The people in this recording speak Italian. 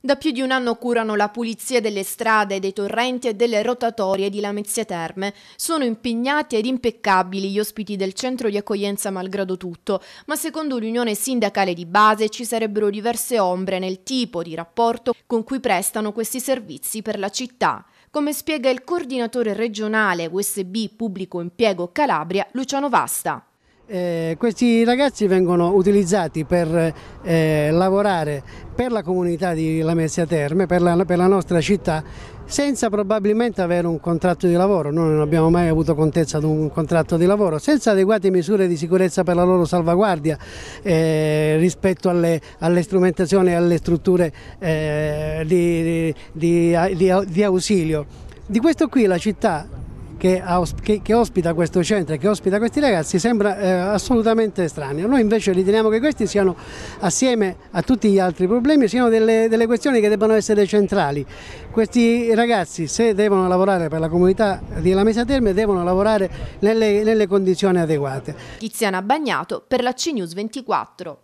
Da più di un anno curano la pulizia delle strade, dei torrenti e delle rotatorie di Lamezia Terme. Sono impegnati ed impeccabili gli ospiti del centro di accoglienza malgrado tutto, ma secondo l'Unione Sindacale di Base ci sarebbero diverse ombre nel tipo di rapporto con cui prestano questi servizi per la città. Come spiega il coordinatore regionale USB Pubblico Impiego Calabria, Luciano Vasta. Eh, questi ragazzi vengono utilizzati per eh, lavorare per la comunità di Lamezia Terme, per la, per la, nostra città, senza probabilmente avere un contratto di lavoro, noi non abbiamo mai avuto contezza di un contratto di lavoro, senza adeguate misure di sicurezza per la loro salvaguardia eh, rispetto alle, alle, strumentazioni e alle strutture eh, di, di, di, di ausilio. Di questo qui la città che, che, che, ospita questo centro e che ospita questi ragazzi sembra eh, assolutamente strano. Noi invece riteniamo che questi siano, assieme a tutti gli altri problemi, siano delle, delle questioni che debbano essere centrali. Questi ragazzi, se devono lavorare per la comunità di La Mesa Terme, devono lavorare nelle, nelle condizioni adeguate. Tiziana Bagnato per la CNews 24.